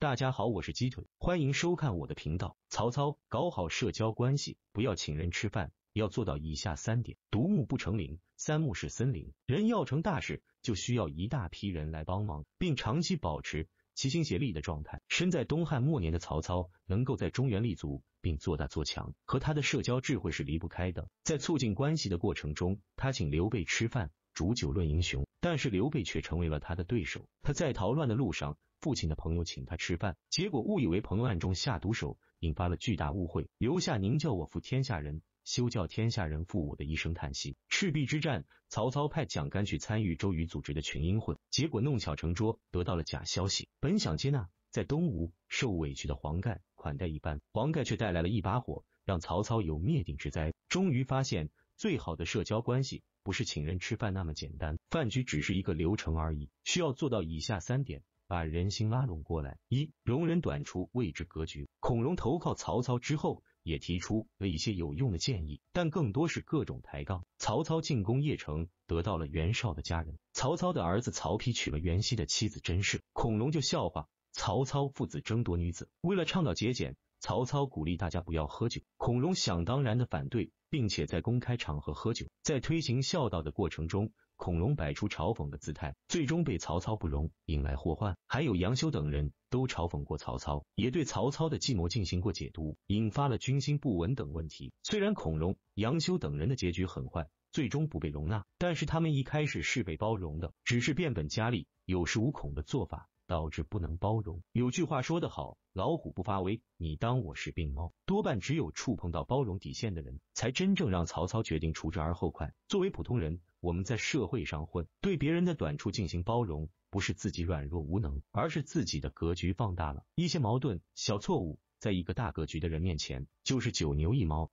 大家好，我是鸡腿，欢迎收看我的频道。曹操搞好社交关系，不要请人吃饭，要做到以下三点：独木不成林，三木是森林。人要成大事，就需要一大批人来帮忙，并长期保持齐心协力的状态。身在东汉末年的曹操，能够在中原立足并做大做强，和他的社交智慧是离不开的。在促进关系的过程中，他请刘备吃饭。煮酒论英雄，但是刘备却成为了他的对手。他在逃乱的路上，父亲的朋友请他吃饭，结果误以为朋友暗中下毒手，引发了巨大误会，留下“宁叫我负天下人，休叫天下人负我”的一声叹息。赤壁之战，曹操派蒋干去参与周瑜组织的群英会，结果弄巧成拙，得到了假消息。本想接纳在东吴受委屈的黄盖，款待一番，黄盖却带来了一把火，让曹操有灭顶之灾。终于发现。最好的社交关系不是请人吃饭那么简单，饭局只是一个流程而已，需要做到以下三点，把人心拉拢过来：一、容忍短处，位置格局。孔融投靠曹操之后，也提出了一些有用的建议，但更多是各种抬杠。曹操进攻邺城，得到了袁绍的家人，曹操的儿子曹丕娶了袁熙的妻子甄氏，孔融就笑话曹操父子争夺女子。为了倡导节俭。曹操鼓励大家不要喝酒，孔融想当然的反对，并且在公开场合喝酒。在推行孝道的过程中，孔融摆出嘲讽的姿态，最终被曹操不容，引来祸患。还有杨修等人都嘲讽过曹操，也对曹操的计谋进行过解读，引发了军心不稳等问题。虽然孔融、杨修等人的结局很坏，最终不被容纳，但是他们一开始是被包容的，只是变本加厉、有恃无恐的做法。导致不能包容。有句话说得好，老虎不发威，你当我是病猫。多半只有触碰到包容底线的人，才真正让曹操决定除之而后快。作为普通人，我们在社会上混，对别人的短处进行包容，不是自己软弱无能，而是自己的格局放大了一些矛盾、小错误，在一个大格局的人面前，就是九牛一毛。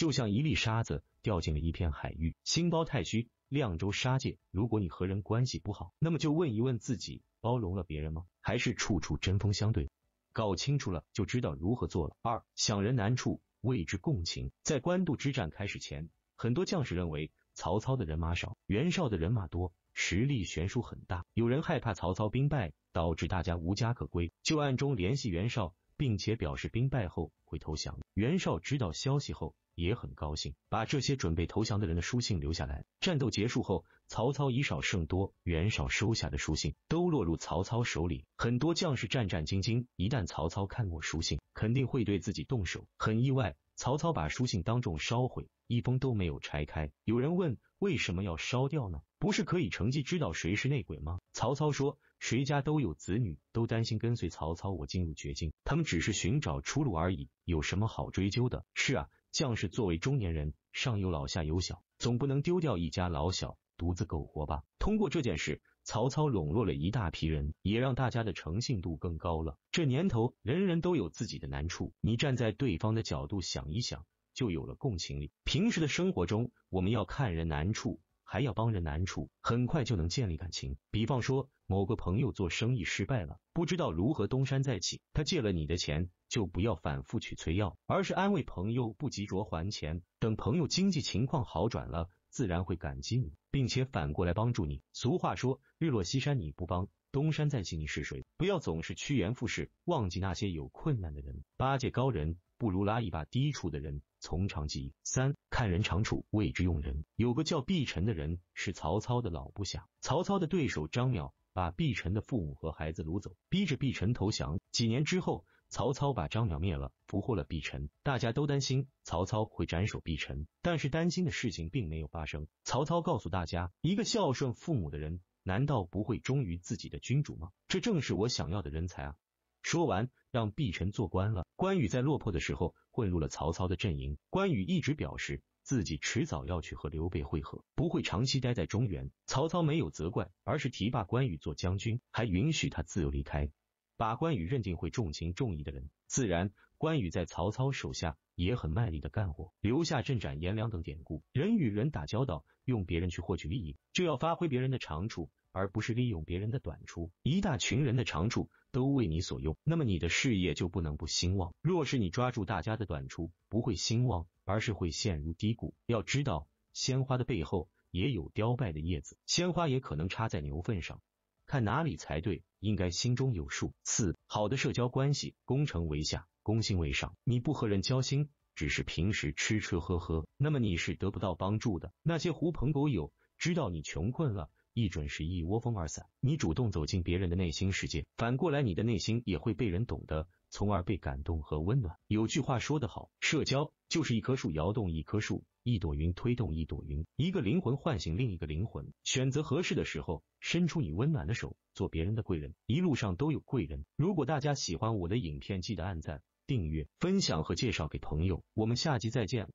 就像一粒沙子掉进了一片海域，心包太虚，亮州杀戒。如果你和人关系不好，那么就问一问自己，包容了别人吗？还是处处针锋相对？搞清楚了，就知道如何做了。二想人难处，为之共情。在官渡之战开始前，很多将士认为曹操的人马少，袁绍的人马多，实力悬殊很大。有人害怕曹操兵败，导致大家无家可归，就暗中联系袁绍，并且表示兵败后会投降。袁绍知道消息后。也很高兴，把这些准备投降的人的书信留下来。战斗结束后，曹操以少胜多，袁绍收下的书信都落入曹操手里。很多将士战战兢兢，一旦曹操看过书信，肯定会对自己动手。很意外，曹操把书信当众烧毁，一封都没有拆开。有人问，为什么要烧掉呢？不是可以乘机知道谁是内鬼吗？曹操说，谁家都有子女，都担心跟随曹操我进入绝境，他们只是寻找出路而已，有什么好追究的？是啊。将士作为中年人，上有老下有小，总不能丢掉一家老小，独自苟活吧。通过这件事，曹操笼络了一大批人，也让大家的诚信度更高了。这年头，人人都有自己的难处，你站在对方的角度想一想，就有了共情力。平时的生活中，我们要看人难处。还要帮人难处，很快就能建立感情。比方说，某个朋友做生意失败了，不知道如何东山再起，他借了你的钱，就不要反复去催要，而是安慰朋友，不急着还钱，等朋友经济情况好转了，自然会感激你，并且反过来帮助你。俗话说，日落西山你不帮，东山再起你是谁？不要总是趋炎附势，忘记那些有困难的人，八戒高人。不如拉一把低处的人，从长计议。三看人长处，为之用人。有个叫毕陈的人，是曹操的老部下。曹操的对手张邈，把毕陈的父母和孩子掳走，逼着毕陈投降。几年之后，曹操把张邈灭了，俘获了毕陈。大家都担心曹操会斩首毕陈，但是担心的事情并没有发生。曹操告诉大家，一个孝顺父母的人，难道不会忠于自己的君主吗？这正是我想要的人才啊！说完，让毕晨做官了。关羽在落魄的时候，混入了曹操的阵营。关羽一直表示自己迟早要去和刘备会合，不会长期待在中原。曹操没有责怪，而是提拔关羽做将军，还允许他自由离开。把关羽认定会重情重义的人，自然关羽在曹操手下也很卖力的干活，留下镇斩颜良等典故。人与人打交道，用别人去获取利益，就要发挥别人的长处。而不是利用别人的短处，一大群人的长处都为你所用，那么你的事业就不能不兴旺。若是你抓住大家的短处，不会兴旺，而是会陷入低谷。要知道，鲜花的背后也有凋败的叶子，鲜花也可能插在牛粪上，看哪里才对，应该心中有数。四，好的社交关系，攻城为下，攻心为上。你不和人交心，只是平时吃吃喝喝，那么你是得不到帮助的。那些狐朋狗友知道你穷困了。一准是一窝蜂而散。你主动走进别人的内心世界，反过来你的内心也会被人懂得，从而被感动和温暖。有句话说得好，社交就是一棵树摇动一棵树，一朵云推动一朵云，一个灵魂唤醒另一个灵魂。选择合适的时候，伸出你温暖的手，做别人的贵人，一路上都有贵人。如果大家喜欢我的影片，记得按赞、订阅、分享和介绍给朋友。我们下期再见。